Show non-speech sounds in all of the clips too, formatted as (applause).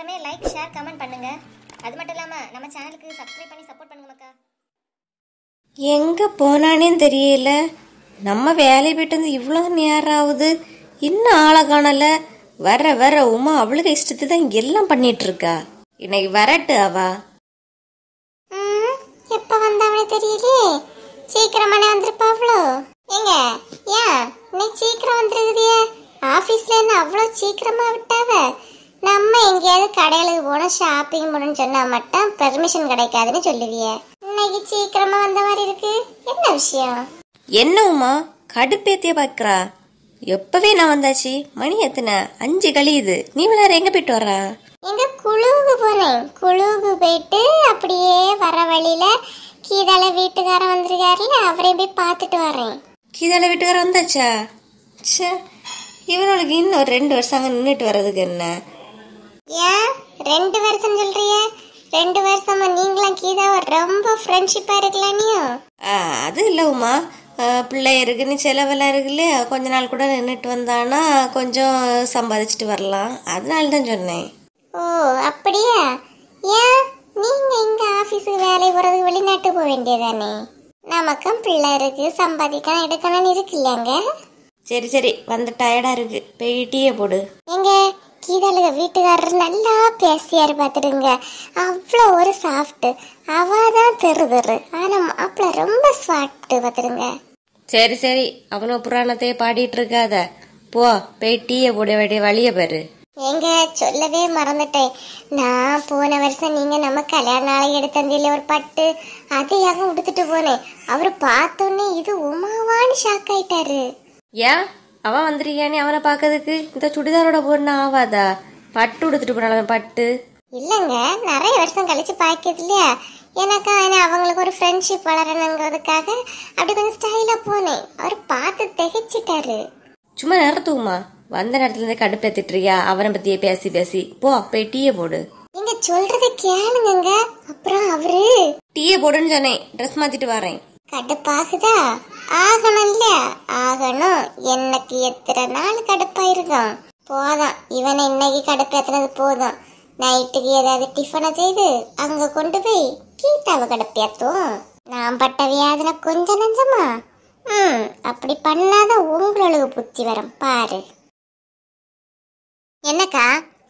எல்லாருமே like share comment பண்ணுங்க அது மட்டும் இல்லாமல் நம்ம சேனலுக்கு சப்ஸ்கிரைப் பண்ணி சப்போர்ட் பண்ணுங்க எங்க எங்கே போனானே தெரியல நம்ம வேலை போயிட்டு வந்து இவ்வளோ நேரம் ஆகுது இன்னும் ஆளை காணலை வர வர உமா அவளுக்கு இஷ்டத்து தான் இங்கே எல்லாம் பண்ணிட்டு இருக்கா இன்னைக்கு வரட்டு அவா எப்போ வந்தவனே தெரியலையே சீக்கிரமானே வந்திருப்பா அவ்வளோ ஏங்க ஏன் இன்னைக்கு சீக்கிரம் வந்துருக்குதியே ஆஃபீஸில் என்ன அவ்வளோ சீக்கிரமாக விட்டாவ நம்ம எங்கேயாவது கடையிலுக்கு போனோம் ஷாப்பிங் போகணும்னு சொன்னா மட்டும் பெர்மிஷன் கிடைக்காதுன்னு சொல்லுவிய இன்னைக்கு சீக்கிரமா வந்த மாதிரி இருக்கு என்ன விஷயம் என்ன உமா கடுப்பேத்திய பாக்குறா எப்பவே நான் வந்தாச்சு மணி எத்தனை அஞ்சு கழியுது நீ விளையாட எங்க போயிட்டு வர்றா எங்க குழுவுக்கு போறேன் குழுவுக்கு போயிட்டு அப்படியே வர வழியில கீதால வீட்டுக்கார வந்திருக்காருல அவரையும் போய் பார்த்துட்டு வரேன் கீதால வீட்டுக்கார வந்தாச்சா இவனுக்கு இன்னும் ரெண்டு வருஷம் அங்கே நின்றுட்டு வர்றதுக்கு என்ன ஏன் ரெண்டு வருஷம் சொல்றிய ரெண்டு வருஷமா நீங்களாம் கீதாவை ரொம்ப ஃப்ரெண்ட்ஷிப்பா இருக்கலாம் அது இல்லவுமா உமா பிள்ளை இருக்குன்னு செலவெல்லாம் இருக்குல்ல கொஞ்ச நாள் கூட நின்றுட்டு வந்தானா கொஞ்சம் சம்பாதிச்சுட்டு வரலாம் அதனால தான் சொன்னேன் ஓ அப்படியா ஏன் நீங்க இங்க ஆபீஸுக்கு வேலை போறதுக்கு வெளிநாட்டு போக வேண்டியதானே நமக்கும் பிள்ளை இருக்கு சம்பாதிக்கணும் எடுக்கணும்னு இருக்கு இல்லைங்க சரி சரி வந்து டயர்டா இருக்கு போய் டீயை போடு எங்க கீதாளுக வீட்டுக்காரர் நல்லா பேசியார் பார்த்துடுங்க அவ்வளோ ஒரு சாஃப்ட்டு அவள் தான் தெரு தெரு ஆனால் மாப்பிள்ள ரொம்ப சாஃப்ட்டு பார்த்துடுங்க சரி சரி அவனோ புராணத்தையே பாடிட்டு இருக்காத போ போய் டீயை போட வேண்டிய வழியை பாரு எங்க சொல்லவே மறந்துட்டேன் நான் போன வருஷம் நீங்க நம்ம கல்யாண நாளை எடுத்தந்தியில் ஒரு பட்டு அதையாக உடுத்துட்டு போனேன் அவரு பார்த்தோன்னே இது உமாவான்னு ஷாக் ஆயிட்டாரு ஏன் அவன் வந்திருக்கியானே அவனை பார்க்கறதுக்கு இந்த சுடிதாரோட பொண்ணு ஆவாதா பட்டு உடுத்துட்டு போனாலும் பட்டு இல்லைங்க நிறைய வருஷம் கழிச்சு பார்க்கறது இல்லையா எனக்கு ஆனால் அவங்களுக்கு ஒரு ஃப்ரெண்ட்ஷிப் வளரணுங்கிறதுக்காக அப்படி கொஞ்சம் ஸ்டைலாக போனேன் அவர் பார்த்து திகைச்சிட்டாரு சும்மா நிறுத்துக்குமா வந்த நேரத்துல இருந்து கடுப்பேத்திட்டுறியா அவரை பத்தியே பேசி பேசி போ போய் டீயை போடு நீங்க சொல்றத கேளுங்க அப்புறம் அவரு டீயை போடுன்னு சொன்னேன் ட்ரெஸ் மாத்திட்டு வரேன் கடுப்பாகுதா ஆகணும்ல ஆகணும் எனக்கு எத்தனை நாள் கடுப்பாயிருக்கும் போதும் இவனை இன்னைக்கு கடுப்பேத்துறது போதும் நைட்டுக்கு ஏதாவது டிஃபனை செய்து அங்க கொண்டு போய் கீதாவை கடுப்பேத்துவோம் நான் பட்ட வியாதின கொஞ்சம் நஞ்சமா ம் அப்படி பண்ணாத உங்களுக்கு புத்தி வரும் பாரு என்னக்கா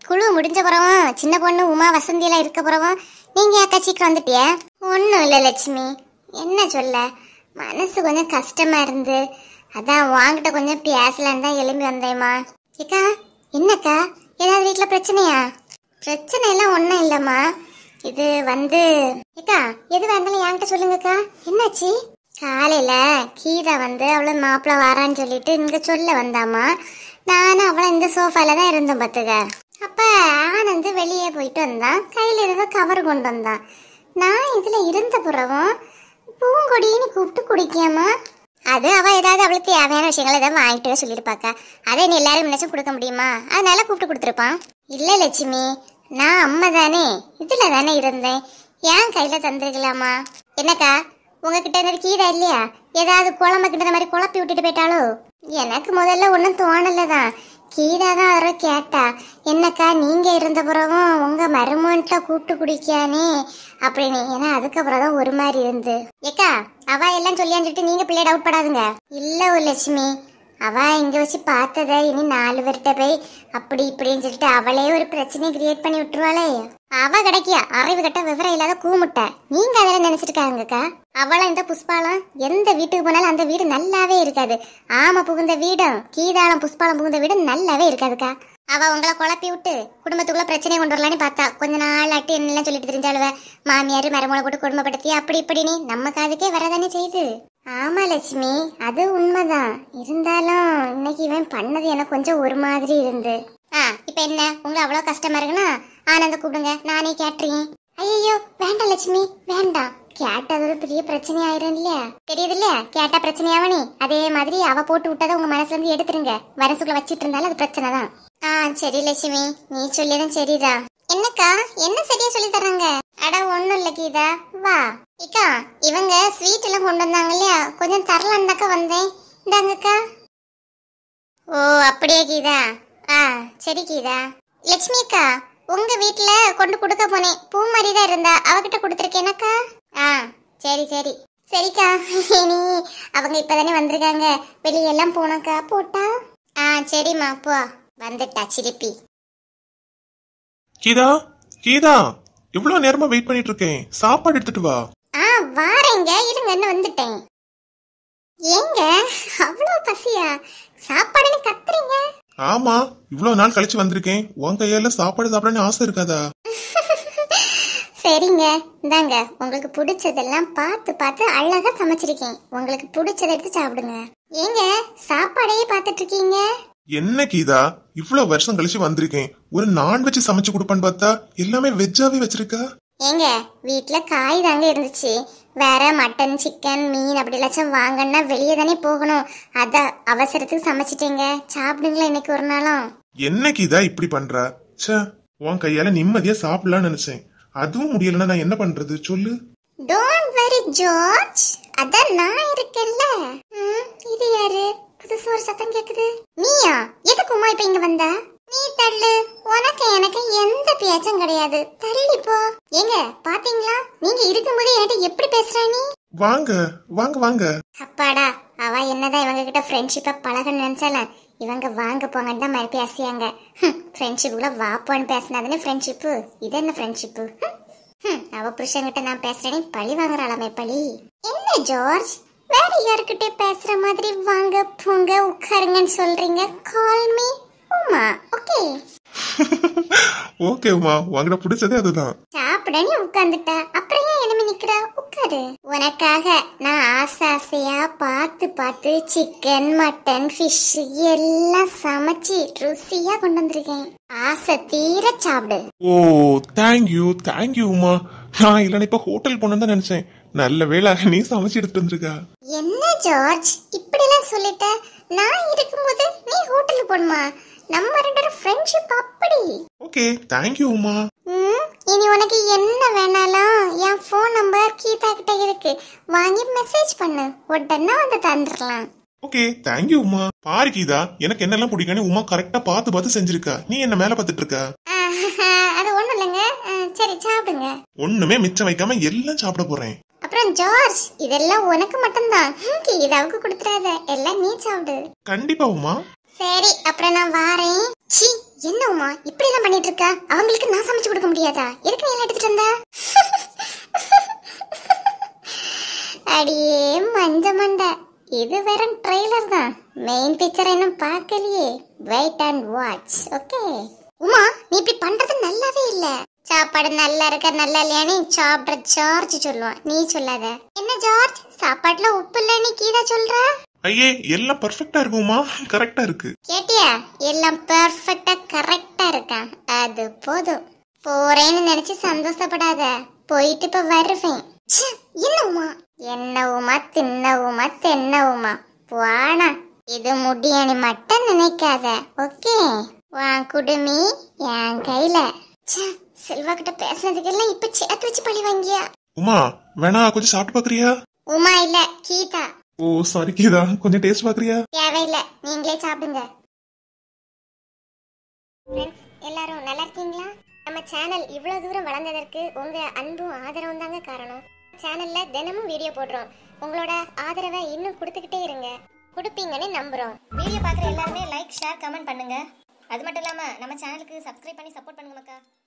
குழு முடிஞ்ச பிறவும் சின்ன பொண்ணு உமா வசந்தியெல்லாம் இருக்க பிறவும் நீங்க அக்கா சீக்கிரம் வந்துட்டியா ஒன்றும் இல்லை லட்சுமி என்ன சொல்ல மனசு கொஞ்சம் கஷ்டமா இருந்து அதான் வாங்கிட்ட கொஞ்சம் பேசலான்னு தான் எலும்பி வந்தேம்மா ஏக்கா என்னக்கா ஏதாவது வீட்டில் பிரச்சனையா பிரச்சனை எல்லாம் ஒன்றும் இல்லைம்மா இது வந்து ஏக்கா எதுவாக இருந்தாலும் என்கிட்ட சொல்லுங்கக்கா என்னாச்சு காலையில கீதா வந்து அவ்வளோ மாப்பிள்ள வாரான்னு சொல்லிட்டு இங்க சொல்ல வந்தாமா நானும் அவ்வளோ இந்த சோஃபால தான் இருந்தோம் பத்துக அப்ப ஆனந்து வெளியே போயிட்டு வந்தான் கையில இருந்த கவர் கொண்டு வந்தான் நான் இதுல இருந்த புறவும் பூங்கொடின்னு கூப்பிட்டு குடிக்காமா அது அவள் ஏதாவது அவளுக்கு தேவையான விஷயங்கள் ஏதாவது வாங்கிட்டு சொல்லியிருப்பாக்கா அதை நீ எல்லாரும் முன்னாச்சும் கொடுக்க முடியுமா அதனால கூப்பிட்டு கொடுத்துருப்பான் இல்லை லட்சுமி நான் அம்மா தானே இதில் தானே இருந்தேன் ஏன் கையில் தந்துருக்கலாமா என்னக்கா உங்ககிட்ட என்ன கீரை இல்லையா ஏதாவது குழம்பு கிட்ட மாதிரி குழப்பி விட்டுட்டு போயிட்டாலோ எனக்கு முதல்ல ஒன்றும் தோணலை தான் கீதா தான் யாரோ கேட்டா என்னக்கா நீங்கள் இருந்த பிறகும் உங்கள் மருமன்ட்ட கூப்பிட்டு குடிக்கானே அப்படின்னு ஏன்னா அதுக்கப்புறம் தான் ஒரு மாதிரி இருந்து ஏக்கா அவ எல்லாம் சொல்லியான்னு நீங்க நீங்கள் பிள்ளை டவுட் படாதுங்க இல்லை லட்சுமி அவ இங்க வச்சு பார்த்தத இனி நாலு வருட்ட போய் அப்படி இப்படின்னு சொல்லிட்டு அவளே ஒரு பிரச்சனையை கிரியேட் பண்ணி விட்டுருவாளே அவ கிடைக்கியா அறிவு கட்ட விவரம் இல்லாத கூமுட்டை நீங்க அதெல்லாம் நினைச்சிருக்காங்கக்கா அவளை இந்த புஷ்பாலம் எந்த வீட்டுக்கு போனாலும் அந்த வீடு நல்லாவே இருக்காது ஆமா புகுந்த வீடும் கீதாளம் புஷ்பாலம் புகுந்த வீடும் நல்லாவே இருக்காதுக்கா அவ உங்களை குழப்பி விட்டு குடும்பத்துக்குள்ள பிரச்சனை கொண்டு வரலான்னு பார்த்தா கொஞ்ச நாள் ஆட்டி என்னெல்லாம் சொல்லிட்டு தெரிஞ்சாலுவ மாமியார் மரமோளை போட்டு குடும்பப்படுத்தி அப்படி இப்படி நீ நம்ம காதுக்கே வரதானே செய்து ஆமா லட்சுமி அது உண்மைதான் இருந்தாலும் இன்னைக்கு இவன் பண்ணது எனக்கு கொஞ்சம் ஒரு மாதிரி இருந்து ஆ இப்போ என்ன உங்களுக்கு அவ்வளோ கஷ்டமா இருக்குன்னா ஆனந்த கூப்பிடுங்க நானே கேட்டுறீங்க ஐயோ வேண்டாம் லட்சுமி வேண்டாம் கேட்டது ஒரு பெரிய பிரச்சனை ஆயிரும் இல்லையா தெரியுது இல்லையா கேட்டா பிரச்சனையாவணி அதே மாதிரி அவ போட்டு விட்டதை உங்க மனசுல இருந்து எடுத்துருங்க வரசுக்குள்ள வச்சிட்டு இருந்தாலும் அது பிரச்சனை தான் ஆ சரி லட்சுமி நீ சொல்லியதும் சரிதான் என்னக்கா என்ன சரியா சொல்லி தர்றாங்க அட ஒன்னும் இல்ல கீதா வா இக்கா இவங்க ஸ்வீட் எல்லாம் கொண்டு வந்தாங்க இல்லையா கொஞ்சம் தரலான்டாக்கா வந்தேன் இந்தாங்கக்கா ஓ அப்படியே கீதா ஆ சரி கீதா லட்சுமி அக்கா உங்க வீட்ல கொண்டு கொடுக்க போனேன் பூ மாதிரி தான் இருந்தா அவகிட்ட கொடுத்துருக்கேனாக்கா ஆ சரி சரி சரிக்கா இனி அவங்க இப்பதானே வந்திருக்காங்க வெளியெல்லாம் போனாக்கா போட்டா ஆ சரிம்மா போ வந்துட்டா சிரிப்பி கீதா கீதா இவ்வளோ நேரமா வெயிட் பண்ணிட்டு இருக்கேன் சாப்பாடு எடுத்துட்டு வா வாரேங்க இருங்க என்ன வந்துட்டேன் ஏங்க அவ்வளோ பசியா சாப்பாடுன்னு கத்துறீங்க ஆமா இவ்வளவு நாள் கழிச்சு வந்திருக்கேன் உங்க கையில சாப்பாடு சாப்பிடணும்னு ஆசை இருக்காதா சரிங்க இந்தாங்க உங்களுக்கு பிடிச்சதெல்லாம் பார்த்து பார்த்து அழகா சமைச்சிருக்கேன் உங்களுக்கு பிடிச்சத எடுத்து சாப்பிடுங்க ஏங்க சாப்பாடையே பார்த்துட்டு இருக்கீங்க என்ன கீதா இவ்வளவு வருஷம் கழிச்சு வந்திருக்கேன் ஒரு நான்வெஜ் சமைச்சு கொடுப்பேன்னு பார்த்தா எல்லாமே வெஜ்ஜாவே வச்சிருக்கா ஏங்க வீட்டில் காய் தாங்க இருந்துச்சு வேற மட்டன் சிக்கன் மீன் அப்படி எல்லாச்சும் வாங்கன்னா வெளியே தானே போகணும் அதான் அவசரத்துக்கு சமைச்சிட்டேங்க சாப்பிடுங்களா இன்னைக்கு ஒரு நாளும் என்னைக்கு இதா இப்படி பண்ற ச்சே உன் கையால நிம்மதியா சாப்பிடலாம்னு நினைச்சேன் அதுவும் முடியலன்னா நான் என்ன பண்றது சொல்லு டோன்ட் வெரி ஜார்ஜ் அதான் நான் இருக்கேன்ல இது யாரு புதுசு ஒரு சத்தம் கேக்குது நீயா எதுக்குமா இப்ப இங்க வந்த நீ தள்ளு உனக்கு எனக்கு எந்த பேச்சும் கிடையாது தள்ளி போ எங்க பாத்தீங்களா நீங்க இருக்கும்போது என்கிட்ட எப்படி பேசுறா நீ வாங்க வாங்க வாங்க அப்பாடா அவ என்னதான் இவங்க கிட்ட ஃப்ரெண்ட்ஷிப்பா பழக நினைச்சல இவங்க வாங்க போங்கன்னு தான் மறுபடியும் பேசியாங்க கூட வாப்போன்னு பேசினதுன்னு ஃப்ரெண்ட்ஷிப்பு இது என்ன ஃப்ரெண்ட்ஷிப்பு அவ புருஷன்கிட்ட நான் பேசுறேனே பழி வாங்குற வாங்குறாளாமே பழி என்ன ஜார்ஜ் வேற யாருக்கிட்டே பேசுற மாதிரி வாங்க போங்க உட்காருங்கன்னு சொல்றீங்க call me Uma okay (laughs) okay Uma உங்கட பிடிச்சதே அதுதான் சாப்பிட உட்காந்துட்டேன் அப்புறம் ஏன் எலும்பி நிக்கிற உட்காரு உனக்காக நான் ஆசை ஆசையா பார்த்து பார்த்து சிக்கன் மட்டன் ஃபிஷ் எல்லாம் சமைச்சு ருசியா கொண்டு வந்திருக்கேன் ஆசை தீர சாப்பிடு ஓ தேங்க்யூ தேங்க்யூ உமா நான் இல்லைன்னா இப்ப ஹோட்டல் போனேன்னு தான் நினைச்சேன் நல்ல வேளை நீ சமைச்சு எடுத்து வந்திருக்கா என்ன ஜார்ஜ் இப்படி எல்லாம் சொல்லிட்ட நான் இருக்கும்போது நீ ஹோட்டலுக்கு போணுமா நம்ம ரெண்டு ஃப்ரெண்ட்ஷிப் அப்படி ஓகே தேங்க் யூ உமா இனி உனக்கு என்ன வேணாலும் என் ஃபோன் நம்பர் கீதா கிட்ட இருக்கு வாங்கி மெசேஜ் பண்ணு உடனே வந்து தந்துடலாம் ஓகே தேங்க் யூ உமா பாரு கீதா எனக்கு என்னெல்லாம் பிடிக்கும்னு உமா கரெக்டா பார்த்து பார்த்து செஞ்சிருக்க நீ என்ன மேல பார்த்துட்டு இருக்க அது ஒண்ணு இல்லைங்க சரி சாப்பிடுங்க ஒண்ணுமே மிச்சம் வைக்காம எல்லாம் சாப்பிட போறேன் அப்புறம் ஜார்ஜ் இதெல்லாம் உனக்கு மட்டும்தான் கீதாவுக்கு கொடுத்துடாத எல்லாம் நீ சாப்பிடு கண்டிப்பா உமா சரி அப்புறம் நான் வாரேன் சி என்ன இப்படி எல்லாம் பண்ணிட்டு இருக்கா அவங்களுக்கு நான் சமைச்சு கொடுக்க முடியாதா எதுக்கு நீ எல்லாம் எடுத்துட்டு வந்த அடியே மஞ்ச மண்ட இது வெறும் ட்ரெய்லர் தான் மெயின் பிக்சர் இன்னும் பார்க்கலையே wait and watch okay Uma நீ இப்படி பண்றது நல்லாவே இல்ல சாப்பாடு நல்லா இருக்க நல்லா இல்லையானே சாப்பிட்ற ஜார்ஜ் சொல்லுவான் நீ சொல்லாத என்ன ஜார்ஜ் சாப்பாடுல உப்பு இல்லைன்னு கீதா சொல்ற ஐயே எல்லாம் பெர்ஃபெக்ட்டா இருக்குமா கரெக்டா இருக்கு கேட்டியா எல்லாம் பெர்ஃபெக்ட்டா கரெக்டா இருக்கா அது போதும் போறேன்னு நினைச்சு சந்தோஷப்படாத போயிட்டு இப்ப வருவேன் என்னவுமா என்னவுமா தின்னவுமா தென்னவுமா போனா இது முடியணி மட்டும் நினைக்காத ஓகே வா குடுமி என் கையில செல்வா கிட்ட எல்லாம் இப்ப சேர்த்து வச்சு பழி வாங்கியா உமா வேணா கொஞ்சம் சாப்பிட்டு பாக்குறியா உமா இல்ல கீதா ஓ சாரி கீதா கொஞ்சம் டேஸ்ட் பாக்குறியா தேவையில்ல நீங்களே சாப்பிடுங்க எல்லாரும் நல்லா இருக்கீங்களா நம்ம சேனல் இவ்வளவு தூரம் வளர்ந்ததற்கு உங்க அன்பும் ஆதரவும் தாங்க காரணம் சேனல்ல தினமும் வீடியோ போடுறோம் உங்களோட ஆதரவை இன்னும் கொடுத்துக்கிட்டே இருங்க கொடுப்பீங்கன்னு நம்புறோம் வீடியோ பாக்குற எல்லாருமே லைக் ஷேர் கமெண்ட் பண்ணுங்க அது மட்டும் இல்லாம நம்ம சேனலுக்கு சப்ஸ்கிரைப் பண்ணி சப்போர்ட் பண்ணுங்க மக்கா